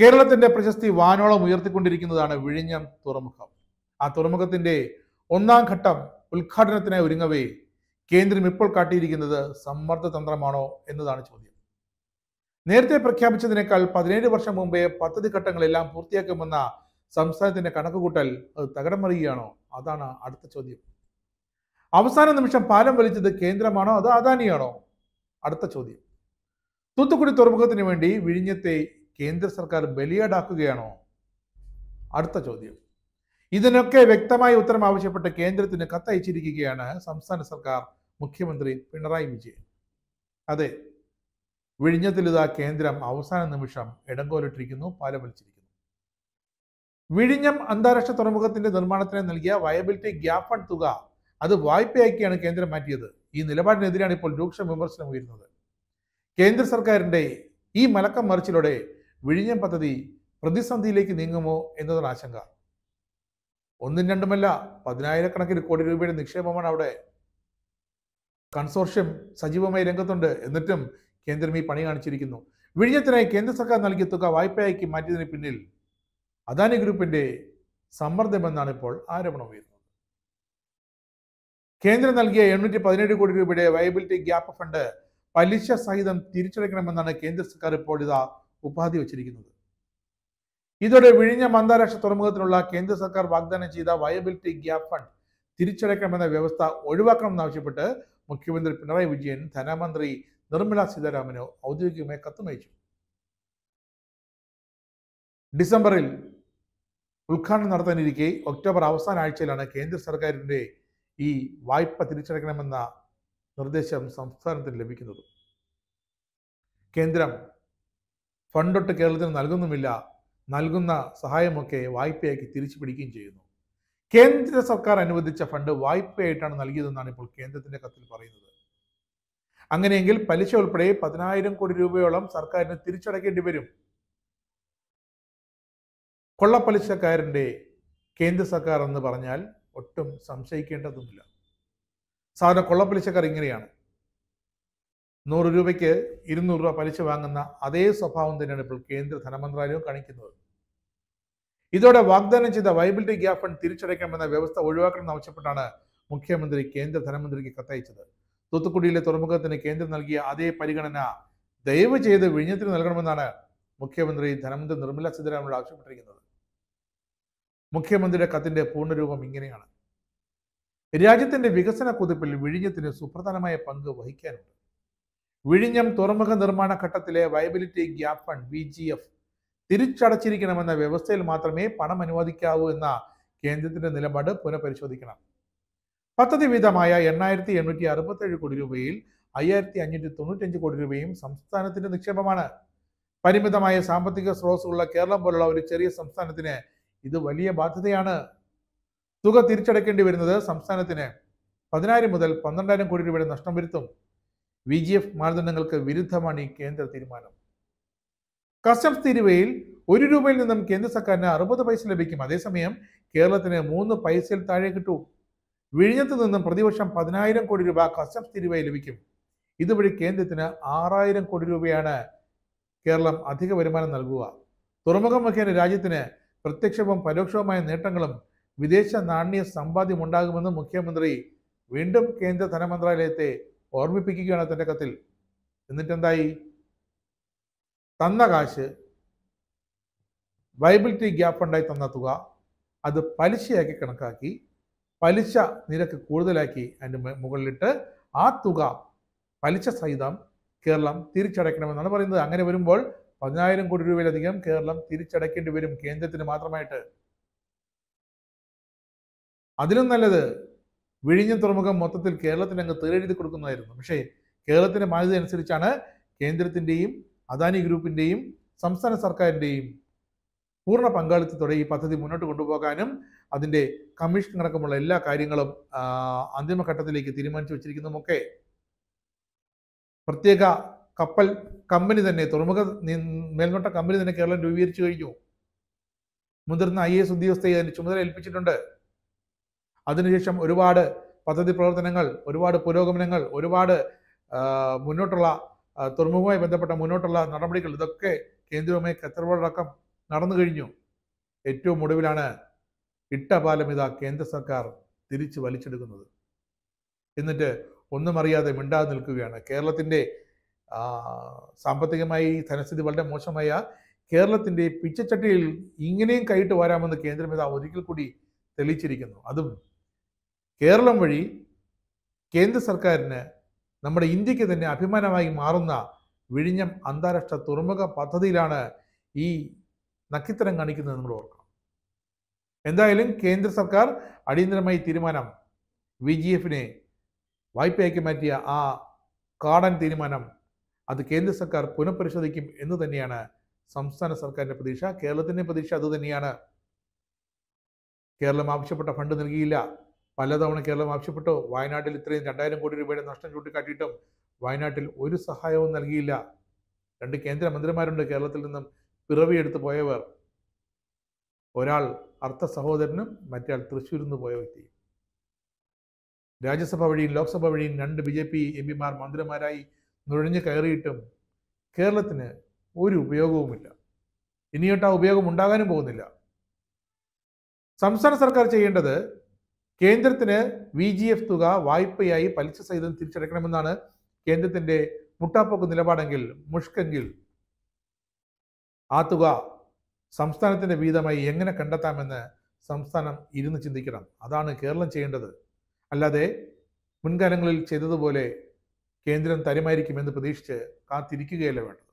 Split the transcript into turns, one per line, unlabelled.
കേരളത്തിന്റെ പ്രശസ്തി വാനോളം ഉയർത്തിക്കൊണ്ടിരിക്കുന്നതാണ് വിഴിഞ്ഞം തുറമുഖം ആ തുറമുഖത്തിന്റെ ഒന്നാം ഘട്ടം ഉദ്ഘാടനത്തിനായി ഒരുങ്ങവേ കേന്ദ്രം ഇപ്പോൾ കാട്ടിയിരിക്കുന്നത് സമ്മർദ്ദ തന്ത്രമാണോ എന്നതാണ് ചോദ്യം നേരത്തെ പ്രഖ്യാപിച്ചതിനേക്കാൾ പതിനേഴ് വർഷം മുമ്പേ പദ്ധതി ഘട്ടങ്ങളെല്ലാം പൂർത്തിയാക്കുമെന്ന സംസ്ഥാനത്തിന്റെ കണക്കുകൂട്ടൽ അത് തകടം മറിയുകയാണോ അതാണ് അടുത്ത ചോദ്യം അവസാന നിമിഷം പാലം വലിച്ചത് കേന്ദ്രമാണോ അതോ അദാനിയാണോ അടുത്ത ചോദ്യം തൂത്തുക്കുടി തുറമുഖത്തിന് വേണ്ടി വിഴിഞ്ഞത്തെ കേന്ദ്ര സർക്കാർ ബലിയാടാക്കുകയാണോ അടുത്ത ചോദ്യം ഇതിനൊക്കെ വ്യക്തമായ ഉത്തരം ആവശ്യപ്പെട്ട് കേന്ദ്രത്തിന് കത്തയച്ചിരിക്കുകയാണ് സംസ്ഥാന സർക്കാർ മുഖ്യമന്ത്രി പിണറായി വിജയൻ അതെ വിഴിഞ്ഞത്തിൽ ഇതാ കേന്ദ്രം അവസാന നിമിഷം ഇടങ്കോലിട്ടിരിക്കുന്നു പാലവലിച്ചിരിക്കുന്നു വിഴിഞ്ഞം അന്താരാഷ്ട്ര തുറമുഖത്തിന്റെ നിർമ്മാണത്തിന് നൽകിയ വയബിലിറ്റി ഗ്യാപ്പൺ തുക അത് വായ്പയാക്കിയാണ് കേന്ദ്രം മാറ്റിയത് ഈ നിലപാടിനെതിരെയാണ് ഇപ്പോൾ രൂക്ഷ വിമർശനം ഉയരുന്നത് കേന്ദ്ര സർക്കാരിന്റെ ഈ മലക്കം മറിച്ചിലൂടെ വിഴിഞ്ഞം പദ്ധതി പ്രതിസന്ധിയിലേക്ക് നീങ്ങുമോ എന്നതാണ് ആശങ്ക ഒന്നും രണ്ടുമല്ല പതിനായിരക്കണക്കിന് കോടി രൂപയുടെ നിക്ഷേപമാണ് അവിടെ കൺസോർഷ്യം സജീവമായി രംഗത്തുണ്ട് എന്നിട്ടും കേന്ദ്രം ഈ പണി കാണിച്ചിരിക്കുന്നു വിഴിഞ്ഞത്തിനായി കേന്ദ്ര സർക്കാർ നൽകിയ തുക വായ്പയാക്കി മാറ്റിയതിന് പിന്നിൽ അദാനി ഗ്രൂപ്പിന്റെ സമ്മർദ്ദമെന്നാണ് ഇപ്പോൾ ആരോപണം ഉയരുന്നത് കേന്ദ്രം നൽകിയ എണ്ണൂറ്റി പതിനേഴ് കോടി രൂപയുടെ വയബിലിറ്റി ഗ്യാപ്പ് ഫണ്ട് പലിശ സഹിതം തിരിച്ചടയ്ക്കണമെന്നാണ് കേന്ദ്ര സർക്കാർ ഇപ്പോൾ ഇതാ ഉപാധി വച്ചിരിക്കുന്നത് ഇതോടെ വിഴിഞ്ഞം അന്താരാഷ്ട്ര തുറമുഖത്തിനുള്ള കേന്ദ്ര സർക്കാർ വാഗ്ദാനം ചെയ്ത വയബിലിറ്റി ഗ്യാപ്പ് ഫണ്ട് തിരിച്ചടയ്ക്കണമെന്ന വ്യവസ്ഥ എന്നാവശ്യപ്പെട്ട് മുഖ്യമന്ത്രി പിണറായി വിജയൻ ധനമന്ത്രി നിർമ്മല സീതാരാമന് ഔദ്യോഗികമായി കത്തുമയച്ചു ഡിസംബറിൽ ഉദ്ഘാടനം നടത്താനിരിക്കെ ഒക്ടോബർ അവസാന ആഴ്ചയിലാണ് കേന്ദ്ര സർക്കാരിൻ്റെ ഈ വായ്പ തിരിച്ചടയ്ക്കണമെന്ന നിർദ്ദേശം സംസ്ഥാനത്തിന് ലഭിക്കുന്നത് കേന്ദ്രം ഫണ്ടൊട്ട് കേരളത്തിന് നൽകുന്നുമില്ല നൽകുന്ന സഹായമൊക്കെ വായ്പയാക്കി തിരിച്ചു പിടിക്കുകയും ചെയ്യുന്നു കേന്ദ്ര സർക്കാർ അനുവദിച്ച ഫണ്ട് വായ്പയായിട്ടാണ് നൽകിയതെന്നാണ് ഇപ്പോൾ കേന്ദ്രത്തിന്റെ കത്തിൽ പറയുന്നത് അങ്ങനെയെങ്കിൽ പലിശ ഉൾപ്പെടെ പതിനായിരം കോടി രൂപയോളം സർക്കാരിന് തിരിച്ചടയ്ക്കേണ്ടി വരും കൊള്ളപ്പലിശക്കാരന്റെ കേന്ദ്ര സർക്കാർ എന്ന് പറഞ്ഞാൽ ഒട്ടും സംശയിക്കേണ്ടതുമില്ല സാധാരണ കൊള്ളപ്പലിശക്കാർ ഇങ്ങനെയാണ് നൂറ് രൂപയ്ക്ക് ഇരുന്നൂറ് രൂപ പലിശ വാങ്ങുന്ന അതേ സ്വഭാവം തന്നെയാണ് ഇപ്പോൾ കേന്ദ്ര ധനമന്ത്രാലയവും കാണിക്കുന്നത് ഇതോടെ വാഗ്ദാനം ചെയ്ത വൈബിലിറ്റി ഗ്യാപ് ഫണ്ട് തിരിച്ചടയ്ക്കണമെന്ന വ്യവസ്ഥ ഒഴിവാക്കണമെന്ന് ആവശ്യപ്പെട്ടാണ് മുഖ്യമന്ത്രി കേന്ദ്ര ധനമന്ത്രിക്ക് കത്തയച്ചത് തൂത്തുക്കുടിയിലെ തുറമുഖത്തിന് കേന്ദ്രം നൽകിയ അതേ പരിഗണന ദയവ് ചെയ്ത് വിഴിഞ്ഞത്തിന് നൽകണമെന്നാണ് മുഖ്യമന്ത്രി ധനമന്ത്രി നിർമ്മല സീതാരാമനോട് ആവശ്യപ്പെട്ടിരിക്കുന്നത് മുഖ്യമന്ത്രിയുടെ കത്തിന്റെ പൂർണ്ണരൂപം ഇങ്ങനെയാണ് രാജ്യത്തിന്റെ വികസന കുതിപ്പിൽ വിഴിഞ്ഞത്തിന് സുപ്രധാനമായ പങ്ക് വഹിക്കാനുണ്ട് വിഴിഞ്ഞം തുറമുഖ നിർമ്മാണ ഘട്ടത്തിലെ viability gap fund V G F തിരിച്ചടച്ചിരിക്കണമെന്ന വ്യവസ്ഥയിൽ മാത്രമേ പണം അനുവദിക്കാവൂ എന്ന കേന്ദ്രത്തിന്റെ നിലപാട് പുനഃപരിശോധിക്കണം പദ്ധതി വിഹിതമായ എണ്ണായിരത്തി എണ്ണൂറ്റി അറുപത്തേഴ് കോടി രൂപയിൽ അയ്യായിരത്തി അഞ്ഞൂറ്റി തൊണ്ണൂറ്റഞ്ച് കോടി രൂപയും സംസ്ഥാനത്തിന്റെ നിക്ഷേപമാണ് പരിമിതമായ സാമ്പത്തിക സ്രോതസ്സുള്ള കേരളം പോലുള്ള ഒരു ചെറിയ സംസ്ഥാനത്തിന് ഇത് വലിയ ബാധ്യതയാണ് തുക തിരിച്ചടക്കേണ്ടി വരുന്നത് സംസ്ഥാനത്തിന് പതിനായിരം മുതൽ പന്ത്രണ്ടായിരം കോടി രൂപയുടെ നഷ്ടം വരുത്തും വി ജി എഫ് മാനദണ്ഡങ്ങൾക്ക് വിരുദ്ധമാണ് ഈ കേന്ദ്ര തീരുമാനം കസ്റ്റംസ് തീരുവയിൽ ഒരു രൂപയിൽ നിന്നും കേന്ദ്ര സർക്കാരിന് അറുപത് പൈസ ലഭിക്കും അതേസമയം കേരളത്തിന് മൂന്ന് പൈസയിൽ താഴെ കിട്ടൂ വിഴിഞ്ഞത്ത് നിന്നും പ്രതിവർഷം പതിനായിരം കോടി രൂപ കസ്റ്റംസ് തീരുവയിൽ ലഭിക്കും ഇതുവഴി കേന്ദ്രത്തിന് ആറായിരം കോടി രൂപയാണ് കേരളം അധിക വരുമാനം നൽകുക തുറമുഖം മുഖേന രാജ്യത്തിന് പ്രത്യക്ഷവും പരോക്ഷവുമായ നേട്ടങ്ങളും വിദേശ നാണ്യ സമ്പാദ്യം ഉണ്ടാകുമെന്നും മുഖ്യമന്ത്രി വീണ്ടും കേന്ദ്ര ധനമന്ത്രാലയത്തെ ഓർമ്മിപ്പിക്കുകയാണ് തൻ്റെ കത്തിൽ എന്നിട്ടെന്തായി തന്ന കാശ് വൈബിലിറ്റി ഗ്യാപ്പ് ഉണ്ടായി തന്ന തുക അത് പലിശയാക്കി കണക്കാക്കി പലിശ നിരക്ക് കൂടുതലാക്കി അതിൻ്റെ മുകളിലിട്ട് ആ തുക പലിശ സഹിതം കേരളം തിരിച്ചടയ്ക്കണമെന്നാണ് പറയുന്നത് അങ്ങനെ വരുമ്പോൾ പതിനായിരം കോടി രൂപയിലധികം കേരളം തിരിച്ചടയ്ക്കേണ്ടി വരും കേന്ദ്രത്തിന് മാത്രമായിട്ട് അതിലും നല്ലത് വിഴിഞ്ഞം തുറമുഖം മൊത്തത്തിൽ കേരളത്തിന് അങ്ങ് തേരെഴുതി കൊടുക്കുന്നതായിരുന്നു പക്ഷേ കേരളത്തിൻ്റെ മാനത അനുസരിച്ചാണ് കേന്ദ്രത്തിൻ്റെയും അദാനി ഗ്രൂപ്പിൻ്റെയും സംസ്ഥാന സർക്കാരിൻ്റെയും പൂർണ്ണ പങ്കാളിത്തത്തോടെ ഈ പദ്ധതി മുന്നോട്ട് കൊണ്ടുപോകാനും അതിൻ്റെ കമ്മീഷൻ അടക്കമുള്ള എല്ലാ കാര്യങ്ങളും അന്തിമഘട്ടത്തിലേക്ക് തീരുമാനിച്ചു വച്ചിരിക്കുന്നതുമൊക്കെ പ്രത്യേക കപ്പൽ കമ്പനി തന്നെ തുറമുഖ മേൽനോട്ട കമ്പനി തന്നെ കേരളം രൂപീകരിച്ചു കഴിഞ്ഞു മുതിർന്ന ഐ എസ് ഉദ്യോഗസ്ഥയെ അതിന് ചുമതല ഏൽപ്പിച്ചിട്ടുണ്ട് അതിനുശേഷം ഒരുപാട് പദ്ധതി പ്രവർത്തനങ്ങൾ ഒരുപാട് പുരോഗമനങ്ങൾ ഒരുപാട് മുന്നോട്ടുള്ള തുറമുഖവുമായി ബന്ധപ്പെട്ട മുന്നോട്ടുള്ള നടപടികൾ ഇതൊക്കെ കേന്ദ്രവുമായി ഖത്തറോടക്കം നടന്നു കഴിഞ്ഞു ഏറ്റവും ഒടുവിലാണ് ഇട്ടപാലം ഇതാ കേന്ദ്ര സർക്കാർ തിരിച്ചു വലിച്ചെടുക്കുന്നത് എന്നിട്ട് ഒന്നും അറിയാതെ മിണ്ടാതെ നിൽക്കുകയാണ് കേരളത്തിൻ്റെ സാമ്പത്തികമായി ധനസ്ഥിതി വളരെ മോശമായ കേരളത്തിൻ്റെ പിച്ചച്ചട്ടിയിൽ ഇങ്ങനെയും കൈയിട്ട് വരാമെന്ന് കേന്ദ്രം ഇതാ ഒരിക്കൽ കൂടി തെളിയിച്ചിരിക്കുന്നു അതും കേരളം വഴി കേന്ദ്ര സർക്കാരിന് നമ്മുടെ ഇന്ത്യക്ക് തന്നെ അഭിമാനമായി മാറുന്ന വിഴിഞ്ഞം അന്താരാഷ്ട്ര തുറമുഖ പദ്ധതിയിലാണ് ഈ നക്ഷത്രം കാണിക്കുന്നത് നമ്മൾ ഓർക്കണം എന്തായാലും കേന്ദ്ര സർക്കാർ അടിയന്തരമായി തീരുമാനം വി ജി എഫിനെ വായ്പയാക്കി മാറ്റിയ ആ കാടൻ തീരുമാനം അത് കേന്ദ്ര സർക്കാർ പുനഃപരിശോധിക്കും എന്ന് തന്നെയാണ് സംസ്ഥാന സർക്കാരിൻ്റെ പ്രതീക്ഷ കേരളത്തിൻ്റെ പ്രതീക്ഷ അതുതന്നെയാണ് കേരളം ആവശ്യപ്പെട്ട ഫണ്ട് നൽകിയില്ല പലതവണ കേരളം ആവശ്യപ്പെട്ടു വയനാട്ടിൽ ഇത്രയും രണ്ടായിരം കോടി രൂപയുടെ നഷ്ടം ചൂണ്ടിക്കാട്ടിയിട്ടും വയനാട്ടിൽ ഒരു സഹായവും നൽകിയില്ല രണ്ട് കേന്ദ്രമന്ത്രിമാരുണ്ട് കേരളത്തിൽ നിന്നും പിറവിയെടുത്ത് പോയവർ ഒരാൾ അർത്ഥ സഹോദരനും മറ്റേ തൃശ്ശൂരിൽ നിന്ന് പോയ വ്യക്തിയും രാജ്യസഭ വഴിയും ലോക്സഭ വഴിയും രണ്ട് ബി ജെ പി എം പിമാർ മന്ത്രിമാരായി നുഴഞ്ഞു കയറിയിട്ടും കേരളത്തിന് ഒരു ഉപയോഗവുമില്ല ഇനിയോട്ട് ആ ഉപയോഗം ഉണ്ടാകാനും പോകുന്നില്ല സംസ്ഥാന സർക്കാർ ചെയ്യേണ്ടത് കേന്ദ്രത്തിന് വി ജി എഫ് തുക വായ്പയായി പലിശ സഹിതം തിരിച്ചടക്കണമെന്നാണ് കേന്ദ്രത്തിന്റെ മുട്ടാപ്പോക്ക് നിലപാടെങ്കിൽ മുഷ്കെങ്കിൽ ആ തുക സംസ്ഥാനത്തിന്റെ വീതമായി എങ്ങനെ കണ്ടെത്താമെന്ന് സംസ്ഥാനം ഇരുന്ന് ചിന്തിക്കണം അതാണ് കേരളം ചെയ്യേണ്ടത് അല്ലാതെ മുൻകാലങ്ങളിൽ ചെയ്തതുപോലെ കേന്ദ്രം തരുമായിരിക്കുമെന്ന് പ്രതീക്ഷിച്ച് കാത്തിരിക്കുകയല്ല വേണം